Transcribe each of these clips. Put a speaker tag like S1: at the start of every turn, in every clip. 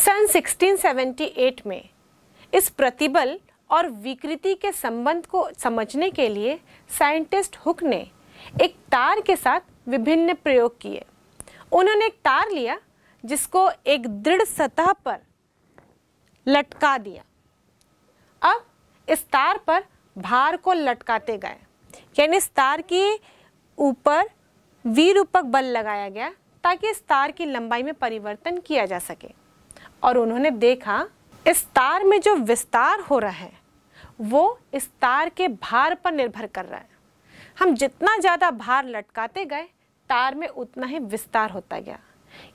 S1: सन 1678 में इस प्रतिबल और विकृति के संबंध को समझने के लिए साइंटिस्ट हुक ने एक तार के साथ विभिन्न प्रयोग किए उन्होंने एक तार लिया जिसको एक दृढ़ सतह पर लटका दिया अब इस तार पर भार को लटकाते गए यानी इस तार के ऊपर वीरूपक बल लगाया गया ताकि इस तार की लंबाई में परिवर्तन किया जा सके और उन्होंने देखा इस तार में जो विस्तार हो रहा है वो इस तार के भार पर निर्भर कर रहा है हम जितना ज़्यादा भार लटकाते गए तार में उतना ही विस्तार होता गया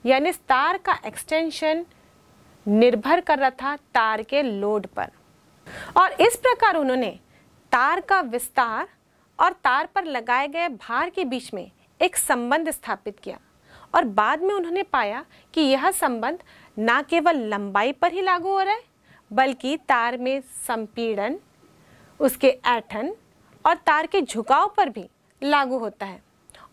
S1: यानी इस तार का एक्सटेंशन निर्भर कर रहा था तार के लोड पर और इस प्रकार उन्होंने तार का विस्तार और तार पर लगाए गए भार के बीच में एक संबंध स्थापित किया और बाद में उन्होंने पाया कि यह संबंध ना केवल लंबाई पर ही लागू हो रहा है बल्कि तार में संपीड़न उसके ऐठन और तार के झुकाव पर भी लागू होता है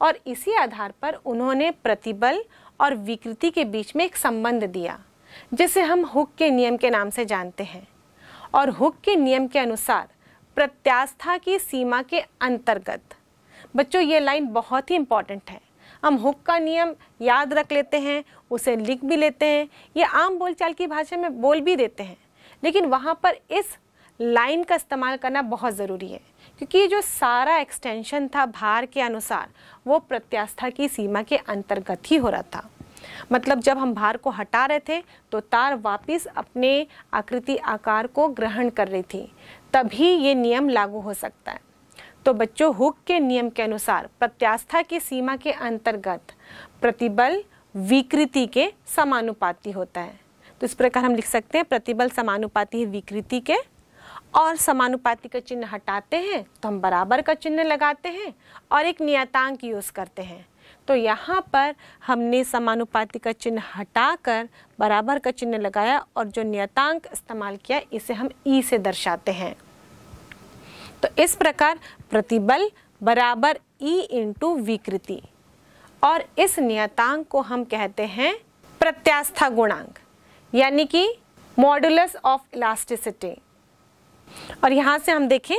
S1: और इसी आधार पर उन्होंने प्रतिबल और विकृति के बीच में एक संबंध दिया जिसे हम हुक के नियम के नाम से जानते हैं और हुक के नियम के अनुसार प्रत्यास्था की सीमा के अंतर्गत बच्चों ये लाइन बहुत ही इम्पॉर्टेंट है हम हुक का नियम याद रख लेते हैं उसे लिख भी लेते हैं ये आम बोलचाल की भाषा में बोल भी देते हैं लेकिन वहाँ पर इस लाइन का इस्तेमाल करना बहुत ज़रूरी है क्योंकि ये जो सारा एक्सटेंशन था भार के अनुसार वो प्रत्यास्था की सीमा के अंतर्गत ही हो रहा था मतलब जब हम भार को हटा रहे थे तो तार वापस अपने आकृति आकार को ग्रहण कर रही थी तभी ये नियम लागू हो सकता है तो बच्चों हुक के नियम के अनुसार प्रत्यास्था की सीमा के अंतर्गत प्रतिबल विकृति के समानुपाती होता है तो इस प्रकार हम लिख सकते हैं प्रतिबल समानुपाती है विकृति के और समानुपाती का चिन्ह हटाते हैं तो हम बराबर का चिन्ह लगाते हैं और एक नियतांक यूज़ करते हैं तो यहाँ पर हमने समानुपाती का चिन्ह हटाकर बराबर का चिन्ह लगाया और जो नियतांक इस्तेमाल किया इसे हम ई e से दर्शाते हैं तो इस प्रकार प्रतिबल बराबर ई e इंटू विकृति और इस नियतांक को हम कहते हैं प्रत्यास्था गुणांक यानी कि मॉडुलस ऑफ इलास्टिसिटी और यहाँ से हम देखें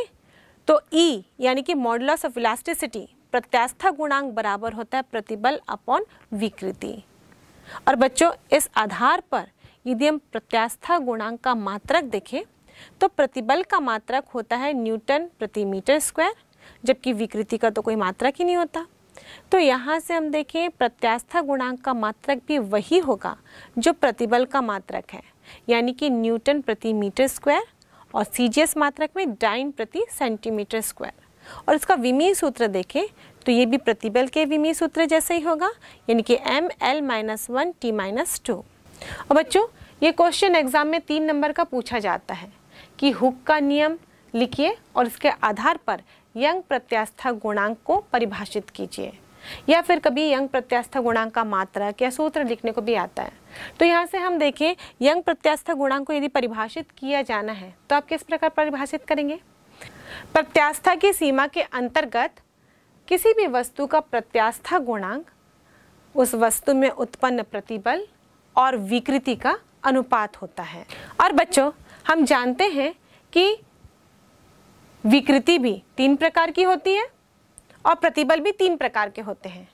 S1: तो ई e, यानी कि मॉडुलस ऑफ इलास्टिसिटी प्रत्यास्था गुणांक बराबर होता है प्रतिबल अपॉन विकृति और बच्चों इस आधार पर यदि हम प्रत्यास्था गुणांक का मात्रक देखें तो प्रतिबल का मात्रक होता है न्यूटन प्रति मीटर स्क्वायर जबकि विकृति का तो कोई मात्रक ही नहीं होता तो यहाँ से हम देखें प्रत्यास्था गुणांक का मात्रक भी वही होगा जो प्रतिबल का मात्रक है यानी कि न्यूटन प्रति मीटर स्क्वायर और सीजीएस मात्रक में डाइन प्रति सेंटीमीटर स्क्वायर और इसका विमीय सूत्र देखें तो ये भी प्रतिबल के विमीय सूत्र जैसे ही होगा यानी कि M L minus one T minus two और बच्चों ये क्वेश्चन एग्जाम में तीन नंबर का पूछा जाता है कि हुक का नियम लिखिए और इसके आधार पर यंग प्रत्यास्था गुणांक को परिभाषित कीजिए या फिर कभी यंग प्रत्यास्था गुणांक का मात्रा या सूत्र लिखने को भी आता है तो यहाँ से हम देखें यंग प्रत्यास्था गुणांक को यदि परिभाषित किया जाना है तो आप किस प्रकार परिभाषित करेंगे प्रत्यास्था की सीमा के अंतर्गत किसी भी वस्तु का प्रत्यास्था गुणांक उस वस्तु में उत्पन्न प्रतिबल और विकृति का अनुपात होता है और बच्चों हम जानते हैं कि विकृति भी तीन प्रकार की होती है और प्रतिबल भी तीन प्रकार के होते हैं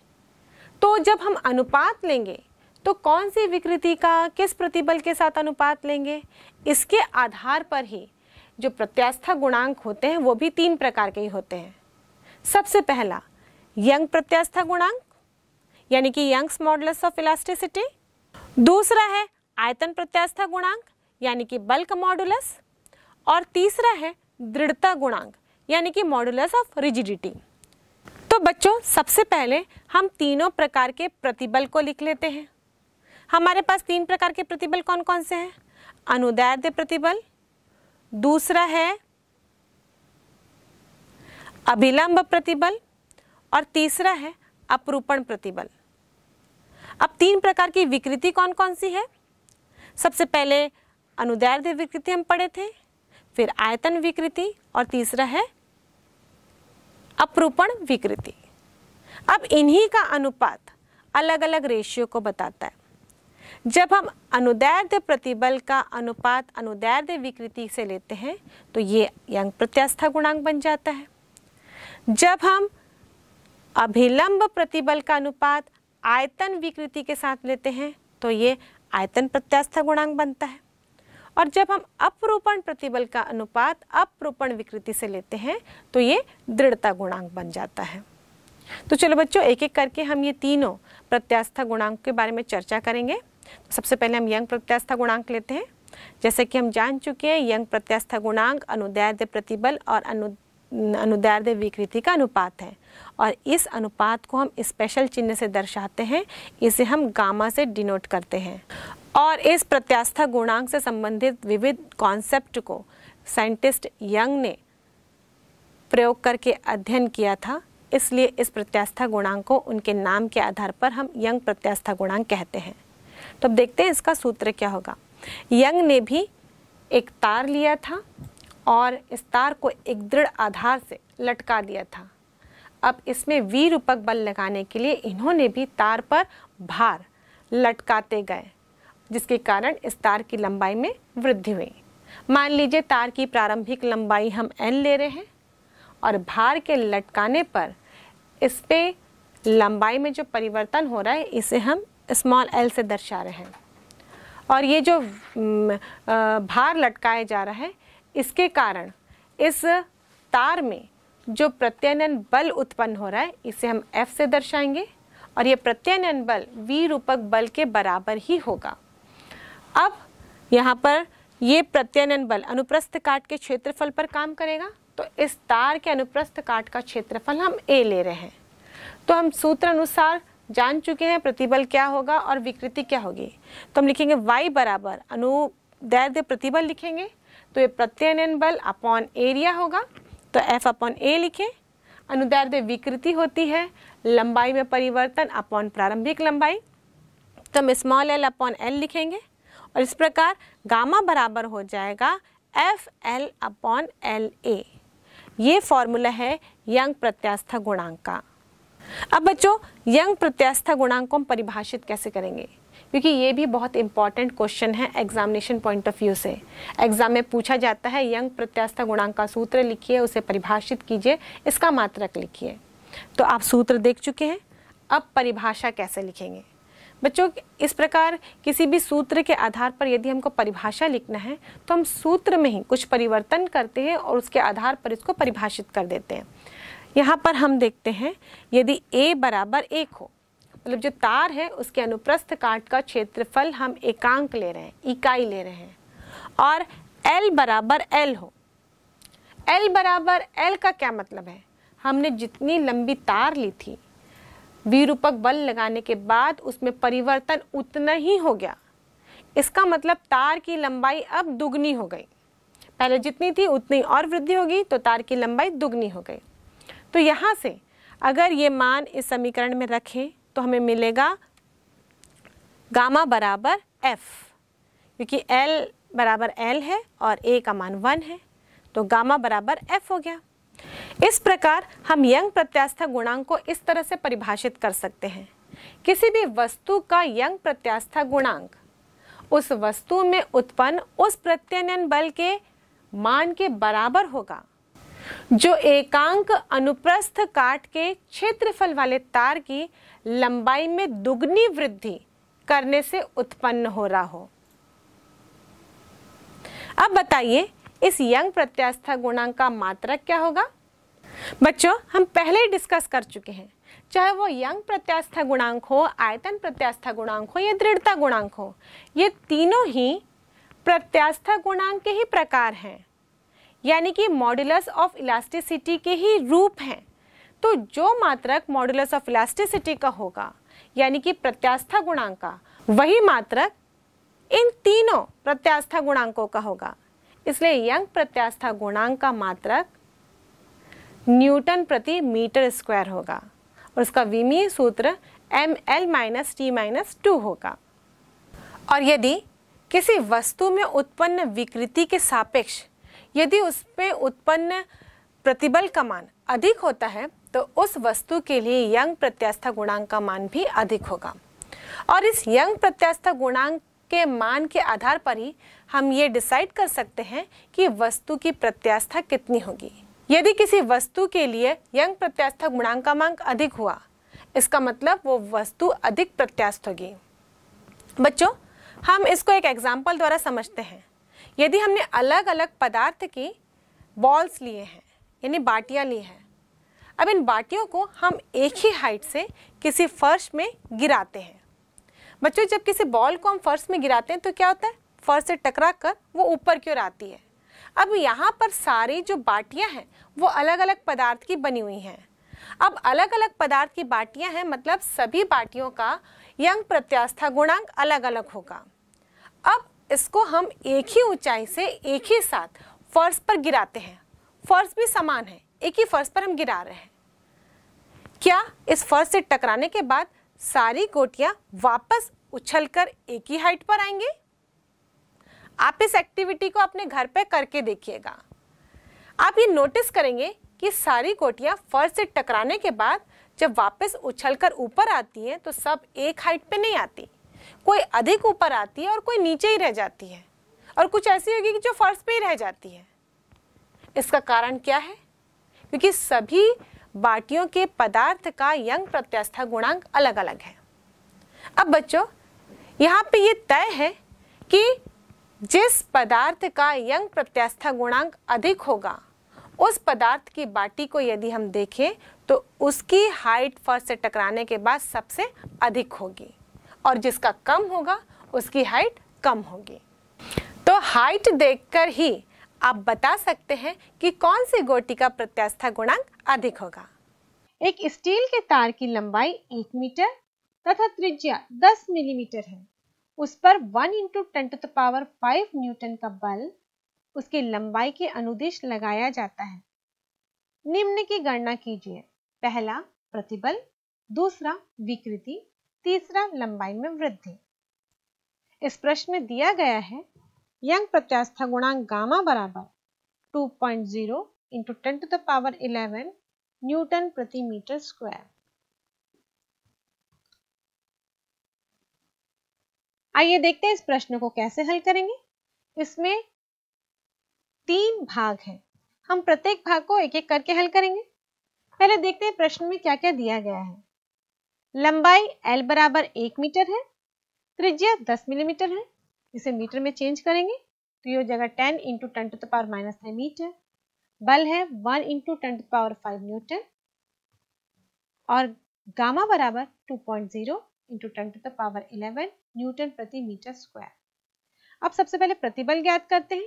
S1: तो जब हम अनुपात लेंगे तो कौन सी विकृति का किस प्रतिबल के साथ अनुपात लेंगे इसके आधार पर ही जो प्रत्यास्था गुणांक होते हैं वो भी तीन प्रकार के ही होते हैं सबसे पहला यंग प्रत्यास्था गुणांक यानी कि यंग्स मॉडल्स ऑफ इलास्टिसिटी दूसरा है आयतन प्रत्यास्था गुणांक यानी कि बल्क मॉडुलस और तीसरा है दृढ़ता गुणांक यानी कि मॉडुलस ऑफ रिजिडिटी तो बच्चों सबसे पहले हम तीनों प्रकार के प्रतिबल को लिख लेते हैं हमारे पास तीन प्रकार के प्रतिबल कौन कौन से हैं अनुदैर्ध्य प्रतिबल दूसरा है अभिलंब प्रतिबल और तीसरा है अपरूपण प्रतिबल अब तीन प्रकार की विकृति कौन कौन सी है सबसे पहले अनुदैर्ध्य विकृति हम पढ़े थे फिर आयतन विकृति और तीसरा है अपरूपण विकृति अब इन्हीं का अनुपात अलग अलग रेशियो को बताता है जब हम अनुदैर्ध्य प्रतिबल का अनुपात अनुदैर्ध्य विकृति से लेते हैं तो ये यंग प्रत्यास्था गुणांक बन जाता है जब हम अभिलंब प्रतिबल का अनुपात आयतन विकृति के साथ लेते हैं तो ये आयतन प्रत्यास्था गुणांक बनता है और जब हम अपरूपण प्रतिबल का अनुपात अपरूपण विकृति से लेते हैं तो ये दृढ़ता गुणांक बन जाता है तो चलो बच्चों एक एक करके हम ये तीनों प्रत्यास्था गुणांक के बारे में चर्चा करेंगे तो सबसे पहले हम यंग प्रत्यास्था गुणांक लेते हैं जैसे कि हम जान चुके हैं यंग प्रत्यास्था गुणांक अनुदैर्ध्य प्रतिबल और अनु अनुदैर्ध्य विकृति का अनुपात है और इस अनुपात को हम स्पेशल चिन्ह से दर्शाते हैं इसे हम गामा से डिनोट करते हैं और इस प्रत्यास्था गुणांक से संबंधित विविध कॉन्सेप्ट को साइंटिस्ट यंग ने प्रयोग करके अध्ययन किया था इसलिए इस प्रत्यास्था गुणांक को उनके नाम के आधार पर हम यंग प्रत्यास्था गुणांक कहते हैं तो अब देखते हैं इसका सूत्र क्या होगा यंग ने भी एक तार लिया था और इस तार को एक दृढ़ आधार से लटका दिया था अब इसमें वी रूपक बल लगाने के लिए इन्होंने भी तार पर भार लटकाते गए जिसके कारण इस तार की लंबाई में वृद्धि हुई मान लीजिए तार की प्रारंभिक लंबाई हम एन ले रहे हैं और भार के लटकाने पर इस पर लंबाई में जो परिवर्तन हो रहा है इसे हम स्मॉल एल से दर्शा रहे हैं और ये जो भार लटकाया जा रहा है इसके कारण इस तार में जो प्रत्यानयन बल उत्पन्न हो रहा है इसे हम F से दर्शाएंगे और ये प्रत्यानयन बल V रूपक बल के बराबर ही होगा यहाँ पर ये प्रत्यनन बल अनुप्रस्थ काट के क्षेत्रफल पर काम करेगा तो इस तार के अनुप्रस्थ काट का क्षेत्रफल हम ए ले रहे हैं तो हम सूत्र अनुसार जान चुके हैं प्रतिबल क्या होगा और विकृति क्या होगी तो हम लिखेंगे y बराबर अनुदैर्ध्य प्रतिबल लिखेंगे तो ये प्रत्यनयन बल अपॉन एरिया होगा तो f अपॉन ए लिखें अनुदैर्ध्य विकृति होती है लंबाई में परिवर्तन अपॉन प्रारंभिक लंबाई तो हम स्मॉल l अपॉन एल लिखेंगे और इस प्रकार गामा बराबर हो जाएगा F L upon L A ये फॉर्मूला है यंग प्रत्यास्थ गुणांक का अब बच्चों यंग प्रत्यास्थ गुणांक को हम परिभाषित कैसे करेंगे क्योंकि ये भी बहुत इंपॉर्टेंट क्वेश्चन है एग्जामिनेशन पॉइंट ऑफ व्यू से एग्जाम में पूछा जाता है यंग प्रत्यास्था गुणांक का सूत्र लिखिए उसे परिभाषित कीजिए इसका मात्रक लिखिए तो आप सूत्र देख चुके हैं अब परिभाषा कैसे लिखेंगे बच्चों इस प्रकार किसी भी सूत्र के आधार पर यदि हमको परिभाषा लिखना है तो हम सूत्र में ही कुछ परिवर्तन करते हैं और उसके आधार पर इसको परिभाषित कर देते हैं यहाँ पर हम देखते हैं यदि ए बराबर एक हो मतलब जो तार है उसके अनुप्रस्थ काट का क्षेत्रफल हम एकांक ले रहे हैं इकाई ले रहे हैं और एल बराबर एल हो एल बराबर एल का क्या मतलब है हमने जितनी लंबी तार ली थी विरूपक बल लगाने के बाद उसमें परिवर्तन उतना ही हो गया इसका मतलब तार की लंबाई अब दुगनी हो गई पहले जितनी थी उतनी और वृद्धि होगी तो तार की लंबाई दुगनी हो गई तो यहाँ से अगर ये मान इस समीकरण में रखें तो हमें मिलेगा गामा बराबर एफ क्योंकि एल बराबर एल है और ए का मान वन है तो गामा बराबर एफ हो गया इस प्रकार हम यंग प्रत्यास्था गुणांक को इस तरह से परिभाषित कर सकते हैं किसी भी वस्तु का यंग प्रत्यास्थ गुणांक उस वस्तु में उत्पन्न उस प्रत्यनयन बल के मान के बराबर होगा जो एकांक अनुप्रस्थ काट के क्षेत्रफल वाले तार की लंबाई में दुगनी वृद्धि करने से उत्पन्न हो रहा हो अब बताइए इस यंग प्रत्यास्था गुणांक का मात्रक क्या होगा बच्चों हम पहले ही डिस्कस कर चुके हैं चाहे वो यंग प्रत्यास्था गुणांक हो आयतन प्रत्यास्था गुणांक हो या दृढ़ता गुणांक हो ये तीनों ही प्रत्यास्था गुणांक के ही प्रकार हैं यानी कि मॉडुलस ऑफ इलास्टिसिटी के ही रूप हैं तो जो मात्रक मॉडुलस ऑफ इलास्टिसिटी का होगा यानी कि प्रत्यास्था गुणांक का वही मात्रक इन तीनों प्रत्यास्था गुणांकों का होगा इसलिए यंग प्रत्यास्था गुणांक का मात्रक न्यूटन प्रति मीटर स्क्वायर होगा और उसका विमीय सूत्र M L minus T minus two होगा और यदि किसी वस्तु में उत्पन्न विकृति के सापेक्ष यदि उस पर उत्पन्न प्रतिबल का मान अधिक होता है तो उस वस्तु के लिए यंग प्रत्यास्था गुणांक का मान भी अधिक होगा और इस यंग प्रत्यास्था गुणांक के मान के आधार पर ही हम ये डिसाइड कर सकते हैं कि वस्तु की प्रत्यास्था कितनी होगी यदि किसी वस्तु के लिए यंग प्रत्यास्था का मांग अधिक हुआ इसका मतलब वो वस्तु अधिक प्रत्यास्थ होगी बच्चों हम इसको एक एग्जाम्पल द्वारा समझते हैं यदि हमने अलग अलग पदार्थ की बॉल्स लिए हैं यानी बाटियाँ ली हैं अब इन बाटियों को हम एक ही हाइट से किसी फर्श में गिराते हैं बच्चों जब किसी बॉल को हम फर्श में गिराते हैं तो क्या होता है फर्श से टकरा कर वो ऊपर की ओर आती है अब यहाँ पर सारी जो बाटियाँ हैं वो अलग अलग पदार्थ की बनी हुई हैं अब अलग अलग पदार्थ की बाटियाँ हैं मतलब सभी बाटियों का यंग प्रत्यास्था गुणांक अलग अलग होगा अब इसको हम एक ही ऊंचाई से एक ही साथ फर्श पर गिराते हैं फर्श भी समान है एक ही फर्श पर हम गिरा रहे हैं क्या इस फर्श से टकराने के बाद सारी कोटियां वापस उछलकर एक ही हाइट पर आएंगे आप इस एक्टिविटी को अपने घर पर करके देखिएगा आप ये नोटिस करेंगे कि सारी कोटियां फर्श से टकराने के बाद जब वापस उछलकर ऊपर आती हैं तो सब एक हाइट पे नहीं आती कोई अधिक ऊपर आती है और कोई नीचे ही रह जाती है और कुछ ऐसी होगी कि जो फर्श पे ही रह जाती है इसका कारण क्या है क्योंकि सभी बाटियों के पदार्थ का यंग प्रत्यास्था गुणांक अलग अलग है अब बच्चों यहाँ पे ये तय है कि जिस पदार्थ का यंग प्रत्यास्था गुणांक अधिक होगा उस पदार्थ की बाटी को यदि हम देखें तो उसकी हाइट फर्स्ट से टकराने के बाद सबसे अधिक होगी और जिसका कम होगा उसकी हाइट कम होगी तो हाइट देखकर ही आप बता सकते हैं कि कौन सी गोटी का प्रत्यास्था गुणांक अधिक होगा एक स्टील के तार की लंबाई एक मीटर तथा त्रिज्या दस मिलीमीटर है उस पर one into ten to the power five newton का बल उसकी लंबाई के अनुदेश लगाया जाता है निम्न की गणना कीजिए पहला प्रतिबल दूसरा विकृति तीसरा लंबाई में वृद्धि इस प्रश्न में दिया गया है यंग प्रत्यास्था गुणांक गामा बराबर 2.0 point zero into ten to the power 11 newton प्रति मीटर स्क्वायर आइए देखते हैं इस प्रश्न को कैसे हल करेंगे इसमें तीन भाग हैं हम प्रत्येक भाग को एक एक करके हल करेंगे पहले देखते हैं प्रश्न में क्या क्या दिया गया है लंबाई एल बराबर एक मीटर है त्रिज्या 10 मिलीमीटर है इसे मीटर में चेंज करेंगे तो ये हो जाएगा ten into ten to the power minus है मीटर बल है one into ten to power five newton और गामा बराबर two point zero into ten to the power eleven newton प्रति मीटर स्क्वायर अब सबसे पहले प्रतिबल ज्ञात करते हैं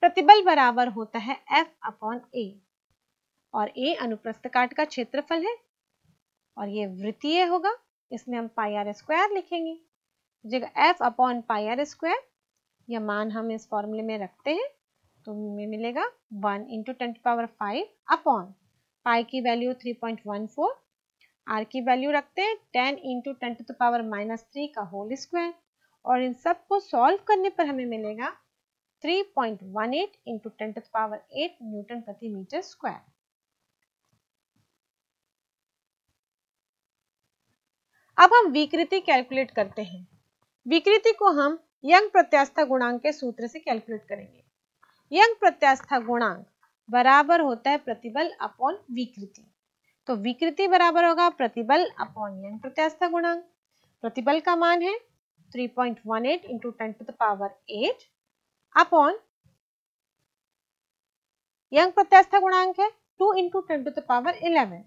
S1: प्रतिबल बराबर होता है एफ अपॉन ए और ए अनुप्रस्थ काट का क्षेत्रफल है और ये वृत्तीय होगा इसमें हम पाई आर स्क्वायर लिखेंगे जगह F upon pi R square यह मान हम इस फॉर्मूले में रखते हैं तो हमें मिलेगा one into ten power five upon pi की value three point one four R की वैल्यू रखते हैं ten into ten to power minus three का होल स्क्वायर और इन सब को सॉल्व करने पर हमें मिलेगा three point one eight into ten to power eight newton प्रति मीटर स्क्वायर अब हम विकृति कैलकुलेट करते हैं विकृति को हम यंग प्रत्यास्था गुणांक के सूत्र से कैलकुलेट करेंगे यंग प्रत्यास्था गुणांक बराबर होता है प्रतिबल अपॉन विकृति तो विकृति बराबर होगा प्रतिबल अपॉन यंग प्रत्यास्था गुणांक प्रतिबल का मान है 3.18 point one eight into ten to the power eight upon Young प्रत्यास्था गुणांक है 2 into ten to the power 11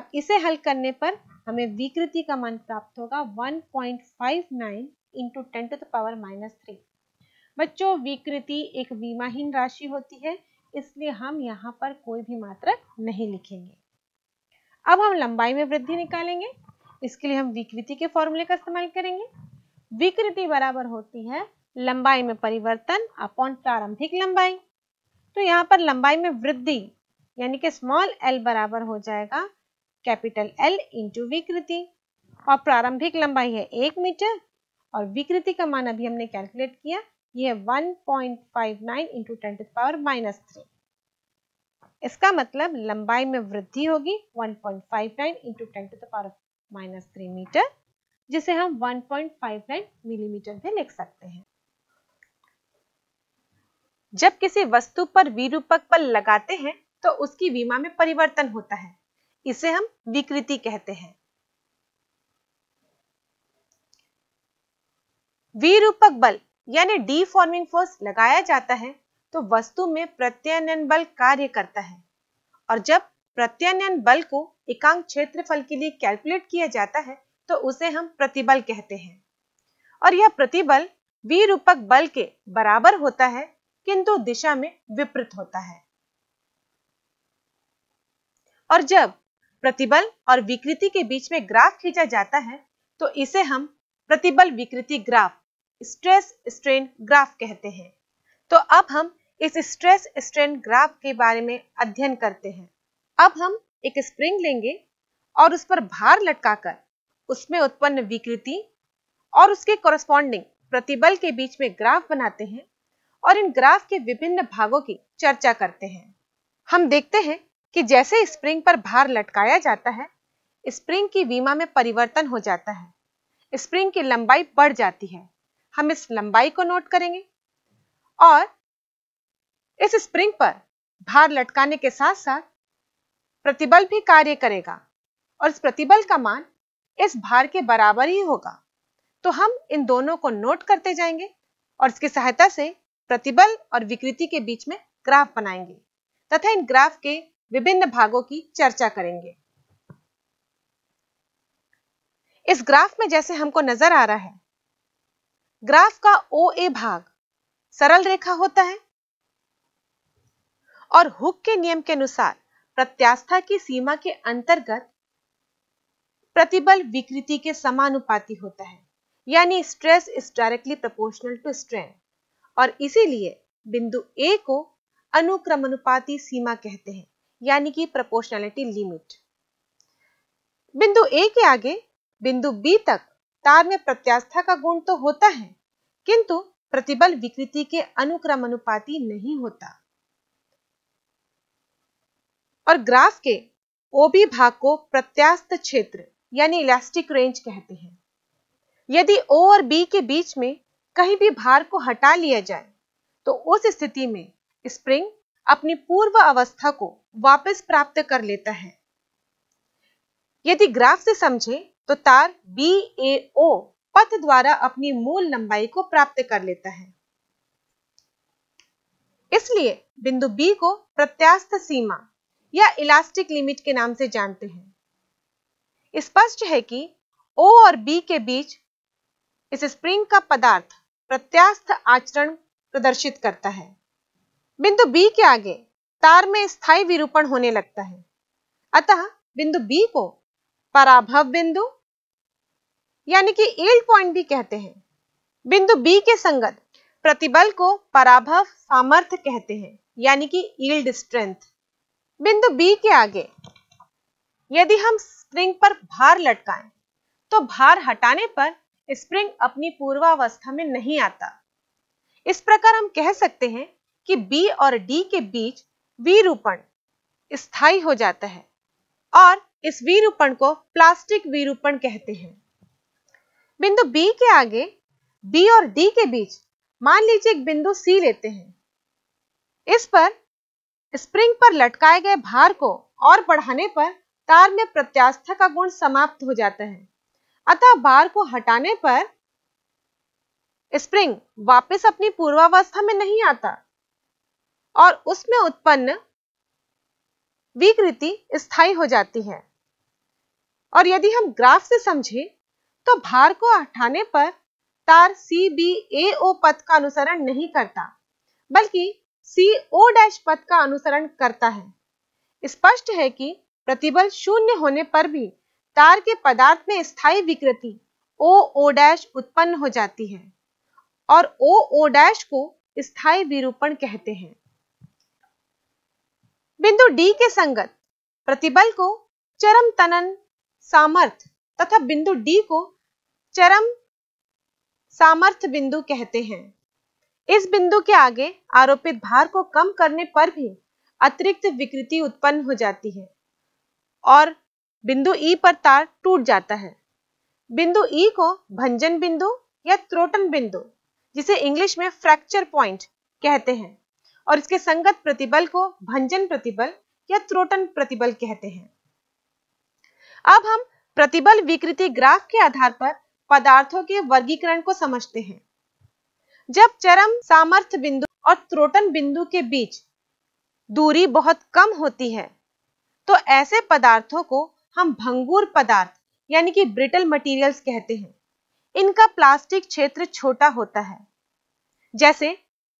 S1: अब इसे हल करने पर हमें विकृति का मान प्राप्त होगा 1.59 into ten to power minus three बच्चों विकृति एक विमाहीन राशि होती है इसलिए हम यहाँ पर कोई भी मात्रक नहीं लिखेंगे अब हम लंबाई में वृद्धि निकालेंगे इसके लिए हम विकृति के फॉर्मूले का इस्तेमाल करेंगे विकृति बराबर होती है लंबाई में परिवर्तन अपॉन प्रारंभिक लंबाई तो यहाँ पर लंबाई में वृद्धि यानी कि स्मॉल एल बराबर हो जाएगा कैपिटल एल इंटू विकृति और प्रारंभिक लंबाई है एक मीटर और विकृति का मान अभी हमने कैलकुलेट किया ये है 1.59 point five to power minus three इसका मतलब लंबाई में वृद्धि होगी 1.59 point five nine to power minus three metre जिसे हम 1.59 मिलीमीटर mm भी लिख सकते हैं जब किसी वस्तु पर विरूपक बल लगाते हैं तो उसकी विमा में परिवर्तन होता है इसे हम विकृति कहते हैं विरूपक बल यानी डी फॉर्मिंग फोर्स लगाया जाता है तो वस्तु में प्रत्यानयन बल कार्य करता है और जब प्रत्यानयन बल को एकांक क्षेत्रफल के लिए कैलकुलेट किया जाता है तो उसे हम प्रतिबल कहते हैं और यह प्रतिबल विरूपक बल के बराबर होता है किंतु दिशा में विपरीत होता है और जब प्रतिबल और विकृति के बीच में ग्राफ खींचा जाता है तो इसे हम प्रतिबल विकृति ग्राफ स्ट्रेस स्ट्रेन ग्राफ कहते हैं तो अब हम इस स्ट्रेस स्ट्रेन ग्राफ के बारे में अध्ययन करते हैं अब हम एक स्प्रिंग लेंगे और उस पर भार लटकाकर उसमें उत्पन्न विकृति और उसके कॉरस्पॉन्डिंग प्रतिबल के बीच में ग्राफ बनाते हैं और इन ग्राफ के विभिन्न भागों की चर्चा करते हैं हम देखते हैं कि जैसे स्प्रिंग पर भार लटकाया जाता है स्प्रिंग की बीमा में परिवर्तन हो जाता है स्प्रिंग की लंबाई बढ़ जाती है हम इस लंबाई को नोट करेंगे और इस स्प्रिंग पर भार लटकाने के साथ साथ प्रतिबल भी कार्य करेगा और इस प्रतिबल का मान इस भार के बराबर ही होगा तो हम इन दोनों को नोट करते जाएंगे और इसकी सहायता से प्रतिबल और विकृति के बीच में ग्राफ बनाएंगे तथा इन ग्राफ के विभिन्न भागों की चर्चा करेंगे इस ग्राफ में जैसे हमको नजर आ रहा है ग्राफ का ओ ए भाग सरल रेखा होता है और हुक के नियम के अनुसार प्रत्यास्था की सीमा के अंतर्गत प्रतिबल विकृति के समानुपाती होता है यानी stress is directly proportional to strain और इसीलिए बिंदु ए को अनुक्रमानुपाती सीमा कहते हैं यानी कि प्रोपोर्शनलिटी लिमिट बिंदु ए के आगे बिंदु बी तक तार में प्रत्यास्था का गुण तो होता है किंतु प्रतिबल विकृति के अनुक्रम अनुपाती नहीं होता और ग्राफ के ओबी भाग को प्रत्यास्थ क्षेत्र यानी इलास्टिक रेंज कहते हैं यदि ओ और बी के बीच में कहीं भी भार को हटा लिया जाए तो उस स्थिति में स्प्रिंग अपनी पूर्व अवस्था को वापस प्राप्त कर लेता है यदि ग्राफ से समझें तो तार बी ए ओ पथ द्वारा अपनी मूल लंबाई को प्राप्त कर लेता है इसलिए बिंदु बी को प्रत्यास्थ सीमा या इलास्टिक लिमिट के नाम से जानते हैं स्पष्ट है कि ओ और बी के बीच इस स्प्रिंग का पदार्थ प्रत्यास्थ आचरण प्रदर्शित करता है बिंदु बी के आगे तार में स्थायी विरूपण होने लगता है अतः बिंदु बी को पराभव बिंदु यानी कि एल्ड पॉइंट भी कहते हैं बिंदु बी के संगत प्रतिबल को पराभव सामर्थ्य कहते हैं यानी कि ईल्ड स्ट्रेंथ बिंदु बी के आगे यदि हम स्प्रिंग पर भार लटकाएं तो भार हटाने पर स्प्रिंग अपनी पूर्वावस्था में नहीं आता इस प्रकार हम कह सकते हैं कि बी और डी के बीच विरूपण स्थायी हो जाता है और इस विरूपण को प्लास्टिक विरूपण कहते हैं बिंदु B के आगे B और D के बीच मान लीजिए एक बिंदु C लेते हैं इस पर स्प्रिंग पर लटकाए गए भार को और बढ़ाने पर तार में प्रत्यास्था का गुण समाप्त हो जाता है अतः भार को हटाने पर स्प्रिंग वापस अपनी पूर्वावस्था में नहीं आता और उसमें उत्पन्न विकृति स्थायी हो जाती है और यदि हम ग्राफ से समझें तो भार को हटाने पर तार सी बी ए ओ पथ का अनुसरण नहीं करता बल्कि सी ओ डैश पथ का अनुसरण करता है स्पष्ट है कि प्रतिबल शून्य होने पर भी तार के पदार्थ में स्थायी विकृति ओ ओ डैश उत्पन्न हो जाती है और ओ ओ डैश को स्थायी विरूपण कहते हैं बिंदु डी के संगत प्रतिबल को चरम तनन सामर्थ्य तथा बिंदु डी को चरम सामर्थ्य बिंदु कहते हैं इस बिंदु के आगे आरोपित भार को कम करने पर भी अतिरिक्त विकृति उत्पन्न हो जाती है और बिंदु ई e पर तार टूट जाता है बिंदु ई e को भंजन बिंदु या त्रोटन बिंदु जिसे इंग्लिश में फ्रैक्चर पॉइंट कहते हैं और इसके संगत प्रतिबल को भंजन प्रतिबल या त्रोटन प्रतिबल कहते हैं अब हम प्रतिबल विकृति ग्राफ के आधार पर पदार्थों के वर्गीकरण को समझते हैं जब चरम सामर्थ्य बिंदु और त्रोटन बिंदु के बीच दूरी बहुत कम होती है तो ऐसे पदार्थों को हम भंगूर पदार्थ यानी कि ब्रिटल मटेरियल्स कहते हैं इनका प्लास्टिक क्षेत्र छोटा होता है जैसे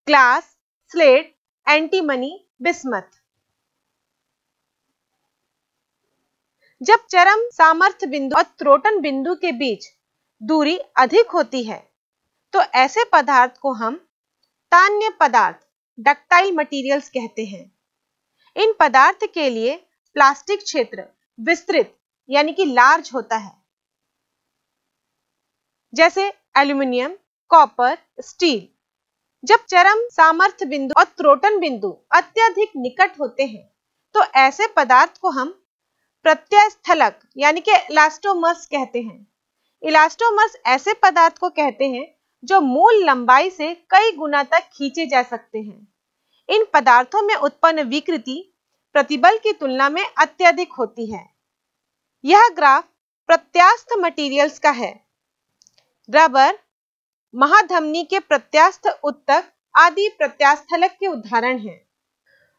S1: ग्लास स्लेट एंटीमनी बिस्मत जब चरम सामर्थ्य बिंदु और त्रोटन बिंदु के बीच दूरी अधिक होती है तो ऐसे पदार्थ को हम तान्य पदार्थ डक्टाइल मटेरियल्स कहते हैं इन पदार्थ के लिए प्लास्टिक क्षेत्र विस्तृत यानी कि लार्ज होता है जैसे एल्यूमिनियम कॉपर स्टील जब चरम सामर्थ्य बिंदु और त्रोटन बिंदु अत्यधिक निकट होते हैं तो ऐसे पदार्थ को हम प्रत्ययस्थलक यानी कि इलास्टोमर्स कहते हैं इलास्टोमर्स ऐसे पदार्थ को कहते हैं जो मूल लंबाई से कई गुना तक खींचे जा सकते हैं इन पदार्थों में उत्पन्न विकृति प्रतिबल की तुलना में अत्यधिक होती है यह ग्राफ प्रत्यास्थ मटेरियल्स का है रबर महाधमनी के प्रत्यास्थ उत्तक आदि प्रत्यास्थलक के उदाहरण हैं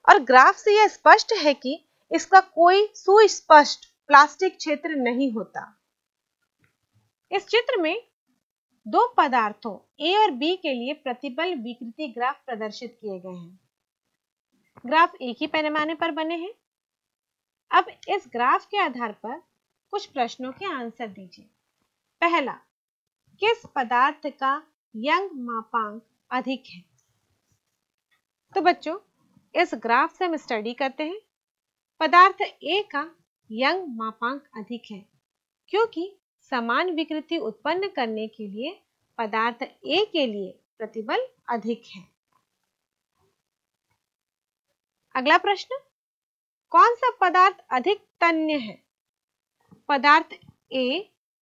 S1: और ग्राफ से यह स्पष्ट है कि इसका कोई सुस्पष्ट प्लास्टिक क्षेत्र नहीं होता इस चित्र में दो पदार्थों ए और बी के लिए प्रतिबल विकृति ग्राफ प्रदर्शित किए गए हैं ग्राफ एक ही पैमाने पर बने हैं अब इस ग्राफ के आधार पर कुछ प्रश्नों के आंसर दीजिए पहला किस पदार्थ का यंग मापांक अधिक है तो बच्चों इस ग्राफ से हम स्टडी करते हैं पदार्थ ए का यंग मापांक अधिक है क्योंकि समान विकृति उत्पन्न करने के लिए पदार्थ ए के लिए प्रतिबल अधिक है अगला प्रश्न कौन सा पदार्थ अधिक तन्य है पदार्थ ए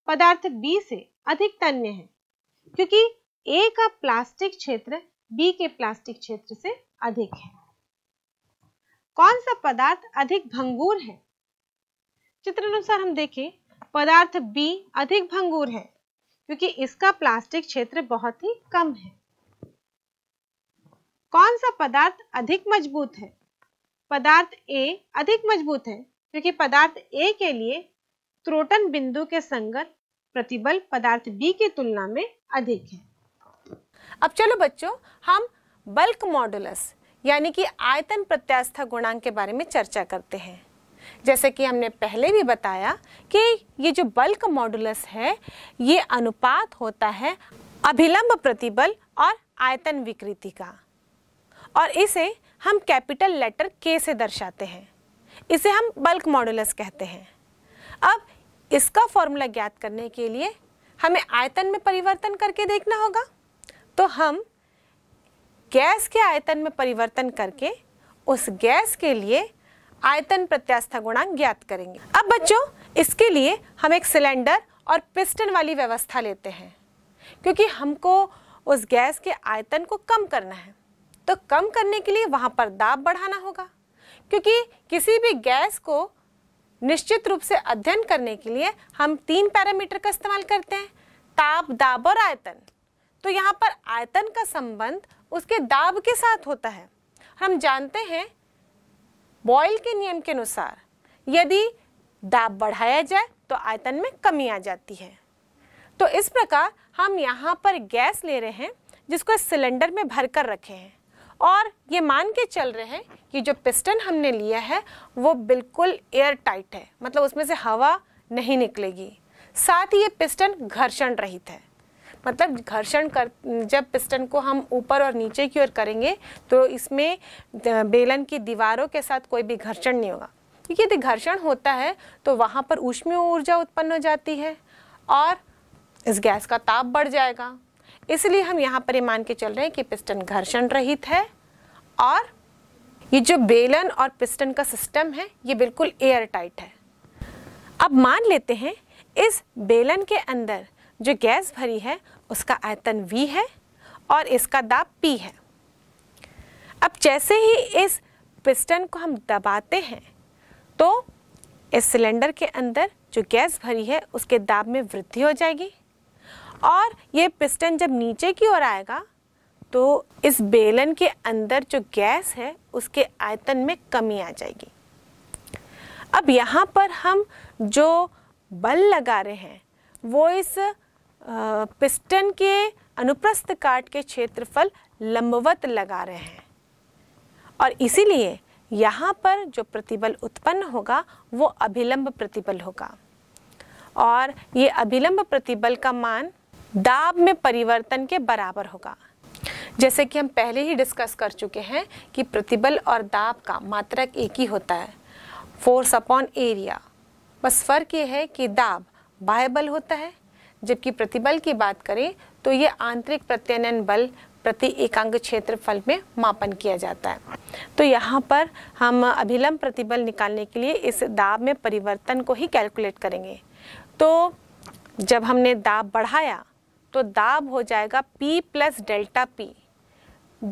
S1: पदार्थ बी से अधिक तन्य है क्योंकि ए का प्लास्टिक क्षेत्र बी के प्लास्टिक क्षेत्र से अधिक है कौन सा पदार्थ अधिक भंगूर है चित्र अनुसार हम देखें पदार्थ बी अधिक भंगुर है क्योंकि इसका प्लास्टिक क्षेत्र बहुत ही कम है कौन सा पदार्थ अधिक मजबूत है पदार्थ ए अधिक मजबूत है क्योंकि पदार्थ ए के लिए त्रोटन बिंदु के संगत प्रतिबल पदार्थ बी की तुलना में अधिक है अब चलो बच्चों हम बल्क मॉडुलस यानी कि आयतन प्रत्यास्था गुणांक के बारे में चर्चा करते हैं जैसे कि हमने पहले भी बताया कि ये जो बल्क मॉडुलस है ये अनुपात होता है अभिलंब प्रतिबल और आयतन विकृति का और इसे हम कैपिटल लेटर के से दर्शाते हैं इसे हम बल्क मॉडुलस कहते हैं अब इसका फॉर्मूला ज्ञात करने के लिए हमें आयतन में परिवर्तन करके देखना होगा तो हम गैस के आयतन में परिवर्तन करके उस गैस के लिए आयतन प्रत्यास्था गुणांक ज्ञात करेंगे अब बच्चों इसके लिए हम एक सिलेंडर और पिस्टन वाली व्यवस्था लेते हैं क्योंकि हमको उस गैस के आयतन को कम करना है तो कम करने के लिए वहाँ पर दाब बढ़ाना होगा क्योंकि किसी भी गैस को निश्चित रूप से अध्ययन करने के लिए हम तीन पैरामीटर का इस्तेमाल करते हैं ताप दाब और आयतन तो यहाँ पर आयतन का संबंध उसके दाब के साथ होता है हम जानते हैं बॉयल के नियम के अनुसार यदि दाब बढ़ाया जाए तो आयतन में कमी आ जाती है तो इस प्रकार हम यहाँ पर गैस ले रहे हैं जिसको सिलेंडर में भर कर रखे हैं और ये मान के चल रहे हैं कि जो पिस्टन हमने लिया है वो बिल्कुल एयर टाइट है मतलब उसमें से हवा नहीं निकलेगी साथ ही ये पिस्टन घर्षण रहित है मतलब घर्षण कर जब पिस्टन को हम ऊपर और नीचे की ओर करेंगे तो इसमें बेलन की दीवारों के साथ कोई भी घर्षण नहीं होगा क्योंकि यदि घर्षण होता है तो वहाँ पर ऊष्मीय ऊर्जा उत्पन्न हो जाती है और इस गैस का ताप बढ़ जाएगा इसलिए हम यहाँ पर ये मान के चल रहे हैं कि पिस्टन घर्षण रहित है और ये जो बेलन और पिस्टन का सिस्टम है ये बिल्कुल एयर टाइट है अब मान लेते हैं इस बेलन के अंदर जो गैस भरी है उसका आयतन V है और इसका दाब P है अब जैसे ही इस पिस्टन को हम दबाते हैं तो इस सिलेंडर के अंदर जो गैस भरी है उसके दाब में वृद्धि हो जाएगी और ये पिस्टन जब नीचे की ओर आएगा तो इस बेलन के अंदर जो गैस है उसके आयतन में कमी आ जाएगी अब यहाँ पर हम जो बल लगा रहे हैं वो इस पिस्टन के अनुप्रस्थ काट के क्षेत्रफल लंबवत लगा रहे हैं और इसीलिए यहाँ पर जो प्रतिबल उत्पन्न होगा वो अभिलंब प्रतिबल होगा और ये अभिलंब प्रतिबल का मान दाब में परिवर्तन के बराबर होगा जैसे कि हम पहले ही डिस्कस कर चुके हैं कि प्रतिबल और दाब का मात्रक एक ही होता है फोर्स अपॉन एरिया बस फर्क ये है कि दाब बाह्य बल होता है जबकि प्रतिबल की बात करें तो ये आंतरिक प्रत्यनयन बल प्रति एकांग क्षेत्रफल में मापन किया जाता है तो यहाँ पर हम अभिलंब प्रतिबल निकालने के लिए इस दाब में परिवर्तन को ही कैलकुलेट करेंगे तो जब हमने दाब बढ़ाया तो दाब हो जाएगा P प्लस डेल्टा P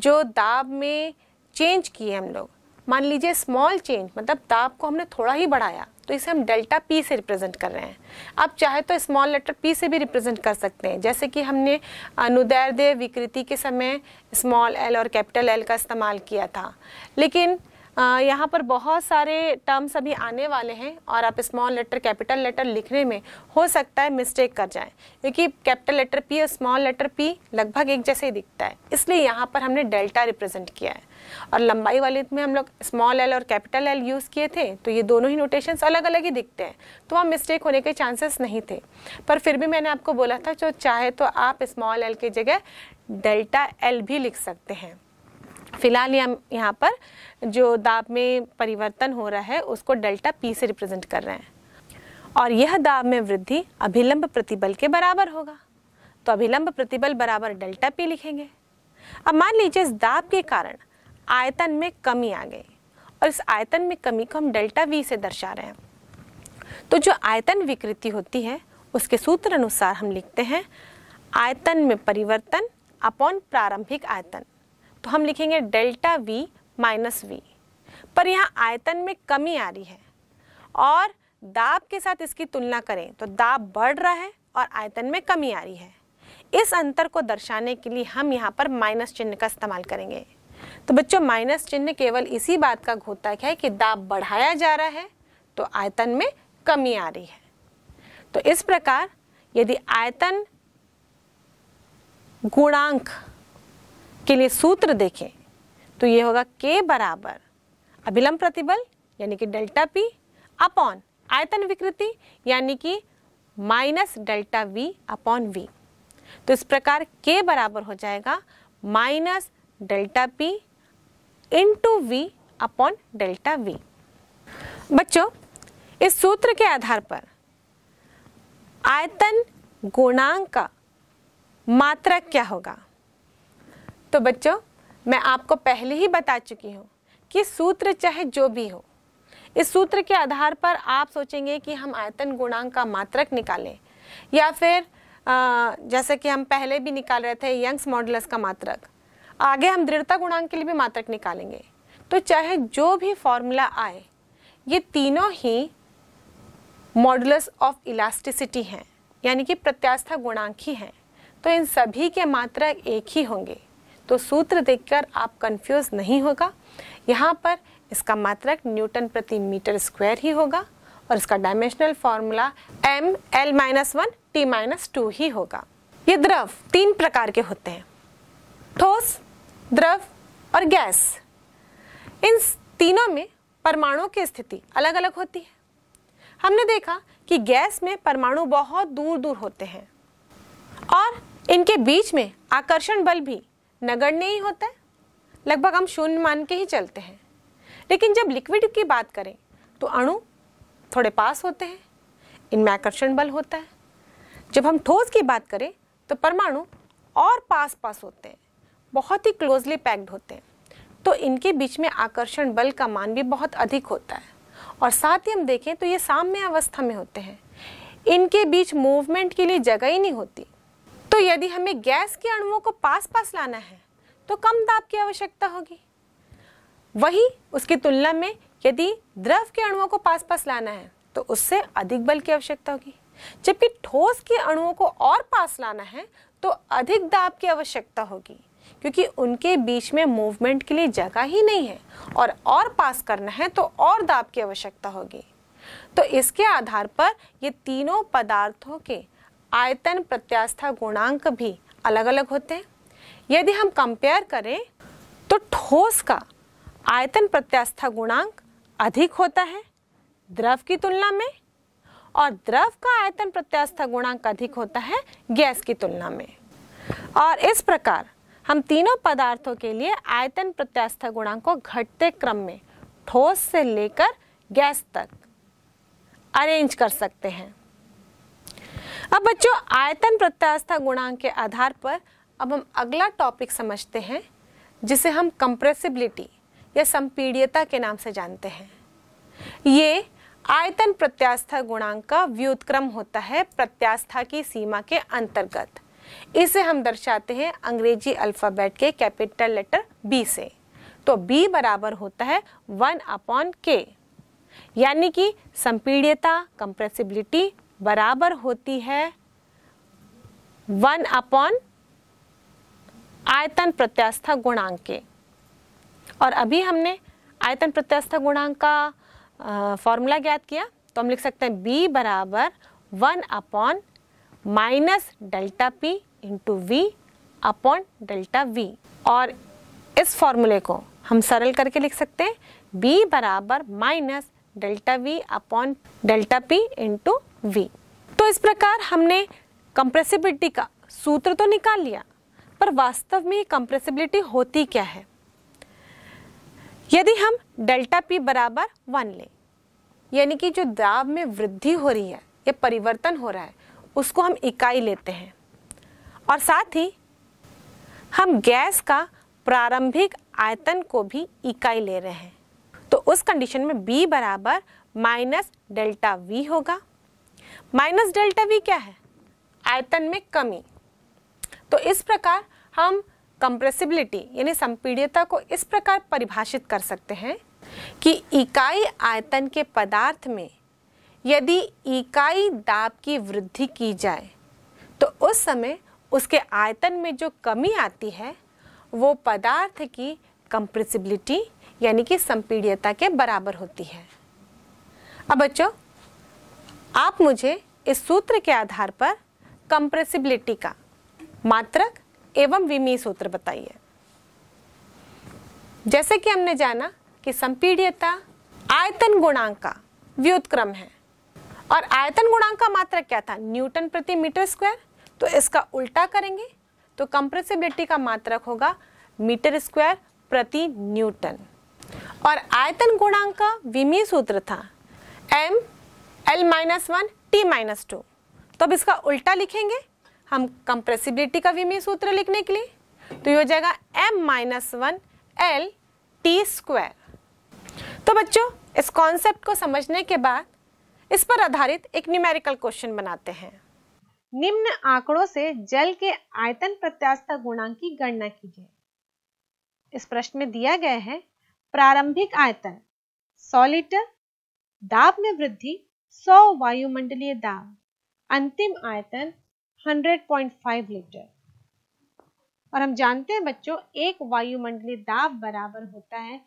S1: जो दाब में चेंज किए हम लोग मान लीजिए स्मॉल चेंज मतलब दाब को हमने थोड़ा ही बढ़ाया तो इसे हम डेल्टा पी से रिप्रेजेंट कर रहे हैं आप चाहे तो स्मॉल लेटर पी से भी रिप्रेजेंट कर सकते हैं जैसे कि हमने अनुदैर्ध्य विकृति के समय स्मॉल एल और कैपिटल एल का इस्तेमाल किया था लेकिन यहाँ पर बहुत सारे टर्म्स अभी आने वाले हैं और आप स्मॉल लेटर कैपिटल लेटर लिखने में हो सकता है मिस्टेक कर जाएं क्योंकि कैपिटल लेटर पी और स्मॉल लेटर पी लगभग एक जैसे ही दिखता है इसलिए यहाँ पर हमने डेल्टा रिप्रेजेंट किया है और लंबाई वाले में हम लोग स्मॉल एल और कैपिटल एल यूज़ किए थे तो ये दोनों ही नोटेशंस अलग अलग ही दिखते हैं तो वहाँ मिस्टेक होने के चांसेस नहीं थे पर फिर भी मैंने आपको बोला था जो चाहे तो आप स्मॉल एल की जगह डेल्टा एल भी लिख सकते हैं फिलहाल हम यहाँ पर जो दाब में परिवर्तन हो रहा है उसको डेल्टा पी से रिप्रेजेंट कर रहे हैं और यह दाब में वृद्धि अभिलंब प्रतिबल के बराबर होगा तो अभिलंब प्रतिबल बराबर डेल्टा पी लिखेंगे अब मान लीजिए इस दाब के कारण आयतन में कमी आ गई और इस आयतन में कमी को हम डेल्टा वी से दर्शा रहे हैं तो जो आयतन विकृति होती है उसके सूत्र अनुसार हम लिखते हैं आयतन में परिवर्तन अपॉन प्रारंभिक आयतन तो हम लिखेंगे डेल्टा वी माइनस वी पर यहाँ आयतन में कमी आ रही है और दाब के साथ इसकी तुलना करें तो दाब बढ़ रहा है और आयतन में कमी आ रही है इस अंतर को दर्शाने के लिए हम यहाँ पर माइनस चिन्ह का इस्तेमाल करेंगे तो बच्चों माइनस चिन्ह केवल इसी बात का घोतक है कि दाब बढ़ाया जा रहा है तो आयतन में कमी आ रही है तो इस प्रकार यदि आयतन गुणांक के लिए सूत्र देखें तो ये होगा के बराबर अभिलंब प्रतिबल यानी कि डेल्टा पी अपॉन आयतन विकृति यानी कि minus delta V upon V तो इस प्रकार के बराबर हो जाएगा minus delta P into V upon delta V बच्चों इस सूत्र के आधार पर आयतन गुणांक का मात्रक क्या होगा तो बच्चों मैं आपको पहले ही बता चुकी हूँ कि सूत्र चाहे जो भी हो इस सूत्र के आधार पर आप सोचेंगे कि हम आयतन गुणांक का मात्रक निकालें या फिर जैसे कि हम पहले भी निकाल रहे थे यंग्स मॉडल्स का मात्रक आगे हम दृढ़ता गुणांक के लिए भी मात्रक निकालेंगे तो चाहे जो भी फॉर्मूला आए ये तीनों ही मॉडल्स ऑफ इलास्टिसिटी हैं यानी कि प्रत्यास्था गुणांक ही हैं तो इन सभी के मात्रक एक ही होंगे तो सूत्र देखकर आप कंफ्यूज नहीं होगा यहाँ पर इसका मात्रक न्यूटन प्रति मीटर स्क्वायर ही होगा और इसका dimensional formula M L minus one T minus two ही होगा ये द्रव तीन प्रकार के होते हैं ठोस द्रव और गैस इन तीनों में परमाणु की स्थिति अलग अलग होती है हमने देखा कि गैस में परमाणु बहुत दूर दूर होते हैं और इनके बीच में आकर्षण बल भी नगण्य ही होता है लगभग हम शून्य मान के ही चलते हैं लेकिन जब लिक्विड की बात करें तो अणु थोड़े पास होते हैं इनमें आकर्षण बल होता है जब हम ठोस की बात करें तो परमाणु और पास पास होते हैं बहुत ही क्लोजली पैक्ड होते हैं तो इनके बीच में आकर्षण बल का मान भी बहुत अधिक होता है और साथ ही हम देखें तो ये साम्य अवस्था में होते हैं इनके बीच मूवमेंट के लिए जगह ही नहीं होती तो यदि हमें गैस के अणुओं को पास पास लाना है तो कम दाब की आवश्यकता होगी वही उसकी तुलना में यदि द्रव के अणुओं को पास पास लाना है तो उससे अधिक बल की आवश्यकता होगी जबकि ठोस के अणुओं को और पास लाना है तो अधिक दाब की आवश्यकता होगी क्योंकि उनके बीच में मूवमेंट के लिए जगह ही नहीं है और और पास करना है तो और दाब की आवश्यकता होगी तो इसके आधार पर ये तीनों पदार्थों के आयतन प्रत्यास्था गुणांक भी अलग अलग होते हैं यदि हम कंपेयर करें तो ठोस का आयतन प्रत्यास्था गुणांक अधिक होता है द्रव की तुलना में और द्रव का आयतन प्रत्यास्था गुणांक अधिक होता है गैस की तुलना में और इस प्रकार हम तीनों पदार्थों के लिए आयतन प्रत्यास्था गुणांक को घटते क्रम में ठोस से लेकर गैस तक अरेंज कर सकते हैं अब बच्चों आयतन प्रत्यास्था गुणांक के आधार पर अब हम अगला टॉपिक समझते हैं जिसे हम कंप्रेसिबिलिटी या संपीडियता के नाम से जानते हैं ये आयतन प्रत्यास्था गुणांक का व्युत्क्रम होता है प्रत्यास्था की सीमा के अंतर्गत इसे हम दर्शाते हैं अंग्रेजी अल्फ़ाबेट के कैपिटल लेटर बी से तो बी बराबर होता है वन अपॉन के यानी कि संपीडियता कंप्रेसिबिलिटी बराबर होती है वन अपॉन आयतन प्रत्यास्था गुणांक के और अभी हमने आयतन प्रत्यास्था गुणांक का फॉर्मूला ज्ञात किया तो हम लिख सकते हैं b बराबर one upon minus delta p into V upon delta v और इस फॉर्मूले को हम सरल करके लिख सकते हैं b बराबर minus delta v upon delta p into V तो इस प्रकार हमने कंप्रेसिबिलिटी का सूत्र तो निकाल लिया पर वास्तव में कंप्रेसिबिलिटी होती क्या है यदि हम डेल्टा पी बराबर वन लें यानी कि जो दाब में वृद्धि हो रही है या परिवर्तन हो रहा है उसको हम इकाई लेते हैं और साथ ही हम गैस का प्रारंभिक आयतन को भी इकाई ले रहे हैं तो उस कंडीशन में b बराबर माइनस डेल्टा v होगा माइनस डेल्टा वी क्या है आयतन में कमी तो इस प्रकार हम कंप्रेसिबिलिटी यानी संपीडियता को इस प्रकार परिभाषित कर सकते हैं कि इकाई आयतन के पदार्थ में यदि इकाई दाब की वृद्धि की जाए तो उस समय उसके आयतन में जो कमी आती है वो पदार्थ की कंप्रेसिबिलिटी यानी कि संपीडियता के बराबर होती है अब बच्चों आप मुझे इस सूत्र के आधार पर कंप्रेसिबिलिटी का मात्रक एवं विमी सूत्र बताइए जैसे कि हमने जाना कि संपीडियता आयतन गुणांक का व्युतक्रम है और आयतन गुणांक का मात्रक क्या था न्यूटन प्रति मीटर स्क्वायर तो इसका उल्टा करेंगे तो कंप्रेसिबिलिटी का मात्रक होगा मीटर स्क्वायर प्रति न्यूटन और आयतन गुणांक का विमीय सूत्र था M L minus one T minus two तो अब इसका उल्टा लिखेंगे हम कंप्रेसिबिलिटी का विमीय सूत्र लिखने के लिए तो ये हो जाएगा M minus one L T square तो बच्चों इस कॉन्सेप्ट को समझने के बाद इस पर आधारित एक न्यूमेरिकल क्वेश्चन बनाते हैं निम्न आंकड़ों से जल के आयतन प्रत्यास्था गुणांक की गणना कीजिए इस प्रश्न में दिया गया है प्रारंभिक आयतन सौ लीटर दाब में वृद्धि सौ वायुमंडलीय दाब अंतिम आयतन 100.5 लीटर और हम जानते हैं बच्चों एक वायुमंडलीय दाब बराबर होता है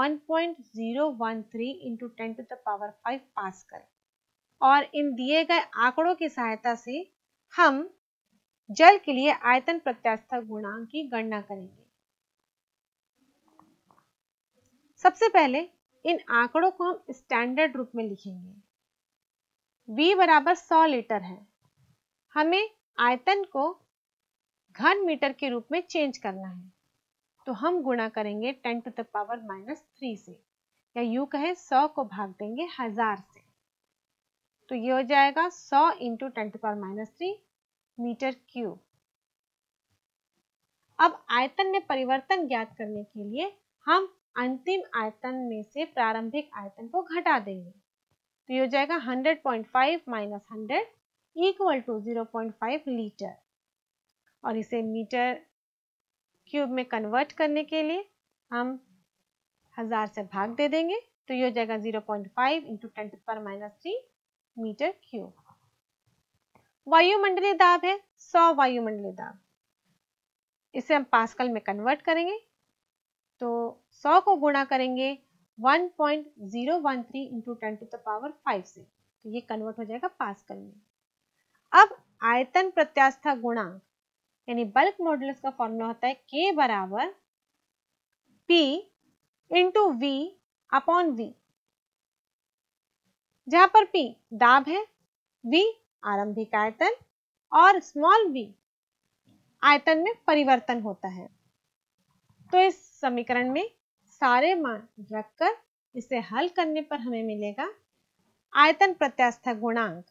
S1: 1.013 into 10 to the power 5 pascal और इन दिए गए आंकड़ों की सहायता से हम जल के लिए आयतन प्रत्यास्थ गुणांक की गणना करेंगे सबसे पहले इन आंकड़ों को हम स्टैंडर्ड रूप में लिखेंगे V बराबर 100 लीटर है हमें आयतन को घन मीटर के रूप में चेंज करना है तो हम गुणा करेंगे 10 to the power minus three से या यू कहे 100 को भाग देंगे हजार से तो ये हो जाएगा 100 into ten to power minus three metre cube अब आयतन में परिवर्तन ज्ञात करने के लिए हम अंतिम आयतन में से प्रारंभिक आयतन को घटा देंगे तो ये हो जाएगा 100.5 point five minus hundred equal to zero point five litre और इसे मीटर क्यूब में कन्वर्ट करने के लिए हम हज़ार से भाग दे देंगे तो ये हो जाएगा 0.5 पॉइंट फाइव इंटू टेन पर माइनस थ्री मीटर क्यूब वायुमंडलीय दाब है 100 वायुमंडलीय दाब इसे हम पास्कल में कन्वर्ट करेंगे तो 100 को गुणा करेंगे 1.013 5 से तो ये कन्वर्ट हो जाएगा पास्कल में अब आयतन प्रत्यास्था यानी बल्क मॉडुलस का फॉर्मूला होता है बराबर इंटू वी अपॉन वी जहां पर दाब है आरंभिक आयतन और स्मॉल वी आयतन में परिवर्तन होता है तो इस समीकरण में सारे मान रखकर इसे हल करने पर हमें मिलेगा आयतन प्रत्यास्था गुणांक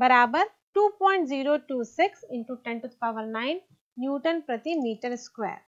S1: बराबर 2.026 point zero two six into ten to power nine newton प्रति मीटर स्क्वायर